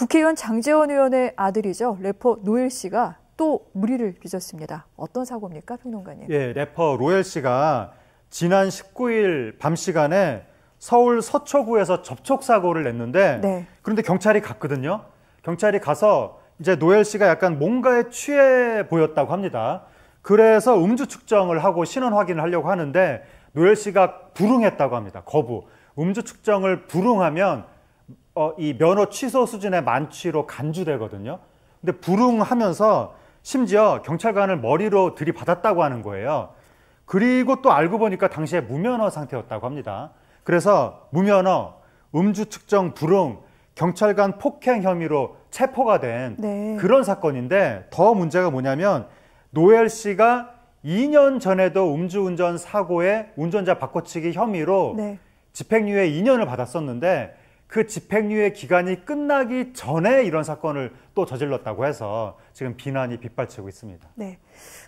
국회의원 장재원 의원의 아들이죠. 래퍼 노엘 씨가 또 무리를 빚었습니다. 어떤 사고입니까, 평론가님? 예, 래퍼 로엘 씨가 지난 19일 밤 시간에 서울 서초구에서 접촉 사고를 냈는데 네. 그런데 경찰이 갔거든요. 경찰이 가서 이제 노엘 씨가 약간 뭔가에 취해 보였다고 합니다. 그래서 음주 측정을 하고 신원 확인을 하려고 하는데 노엘 씨가 불응했다고 합니다. 거부. 음주 측정을 불응하면 어, 이 면허 취소 수준의 만취로 간주되거든요. 근데 부릉하면서 심지어 경찰관을 머리로 들이받았다고 하는 거예요. 그리고 또 알고 보니까 당시에 무면허 상태였다고 합니다. 그래서 무면허, 음주 측정 불응, 경찰관 폭행 혐의로 체포가 된 네. 그런 사건인데 더 문제가 뭐냐면 노엘 씨가 2년 전에도 음주운전 사고에 운전자 바꿔치기 혐의로 네. 집행유예 2년을 받았었는데 그 집행유예 기간이 끝나기 전에 이런 사건을 또 저질렀다고 해서 지금 비난이 빗발치고 있습니다. 네.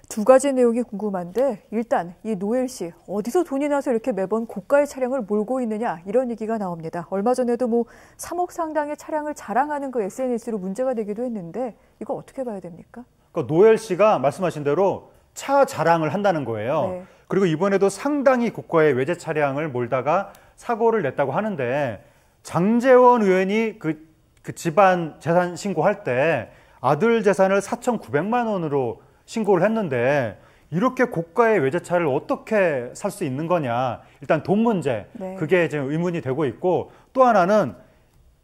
두 가지 내용이 궁금한데 일단 이 노엘 씨 어디서 돈이 나서 이렇게 매번 고가의 차량을 몰고 있느냐 이런 얘기가 나옵니다. 얼마 전에도 뭐 3억 상당의 차량을 자랑하는 그 SNS로 문제가 되기도 했는데 이거 어떻게 봐야 됩니까? 그러니까 노엘 씨가 말씀하신 대로 차 자랑을 한다는 거예요. 네. 그리고 이번에도 상당히 고가의 외제 차량을 몰다가 사고를 냈다고 하는데 장재원 의원이 그, 그 집안 재산 신고할 때 아들 재산을 4,900만 원으로 신고를 했는데 이렇게 고가의 외제차를 어떻게 살 수 있는 거냐. 일단 돈 문제. 네. 그게 지금 의문이 되고 있고 또 하나는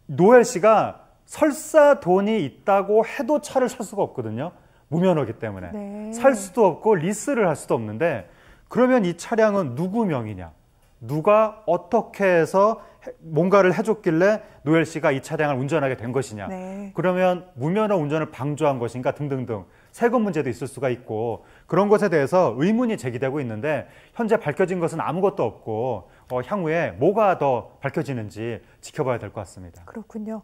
노엘 씨가 설사 돈이 있다고 해도 차를 살 수가 없거든요. 무면허기 때문에. 네. 살 수도 없고 리스를 할 수도 없는데 그러면 이 차량은 누구 명이냐. 누가 어떻게 해서 뭔가를 해줬길래 노엘 씨가 이 차량을 운전하게 된 것이냐. 네. 그러면 무면허 운전을 방조한 것인가 등등등 세금 문제도 있을 수가 있고 그런 것에 대해서 의문이 제기되고 있는데 현재 밝혀진 것은 아무것도 없고 어, 향후에 뭐가 더 밝혀지는지 지켜봐야 될 것 같습니다. 그렇군요.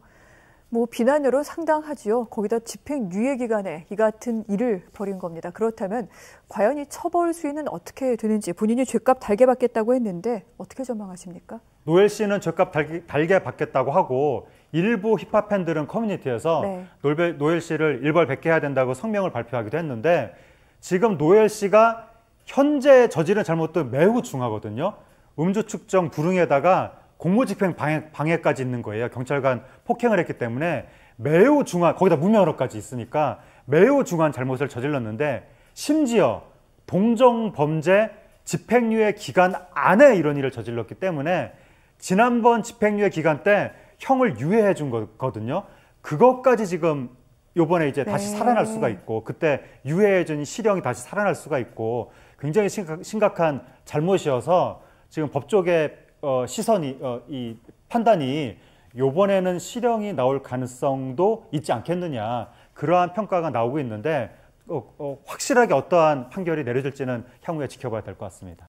뭐 비난 여론 상당하지요. 거기다 집행유예 기간에 이 같은 일을 벌인 겁니다. 그렇다면 과연 이 처벌 수위는 어떻게 되는지 본인이 죄값 달게 받겠다고 했는데 어떻게 전망하십니까? 노엘 씨는 죄값 달게, 달게 받겠다고 하고 일부 힙합 팬들은 커뮤니티에서 네. 노엘, 노엘 씨를 일벌 1게 해야 된다고 성명을 발표하기도 했는데 지금 노엘 씨가 현재 저지른 잘못도 매우 중하거든요. 음주 측정 불응에다가 공무집행 방해, 방해까지 있는 거예요. 경찰관 폭행을 했기 때문에 매우 중한 거기다 무면허까지 있으니까 매우 중한 잘못을 저질렀는데 심지어 동정 범죄 집행유예 기간 안에 이런 일을 저질렀기 때문에 지난번 집행유예 기간 때 형을 유예해 준 거거든요. 그것까지 지금 요번에 이제 네. 다시 살아날 수가 있고 그때 유예해 준 실형이 다시 살아날 수가 있고 굉장히 심각한 잘못이어서 지금 법조계 어, 시선이 어, 이 판단이 요번에는 실형이 나올 가능성도 있지 않겠느냐 그러한 평가가 나오고 있는데 어, 어, 확실하게 어떠한 판결이 내려질지는 향후에 지켜봐야 될 것 같습니다.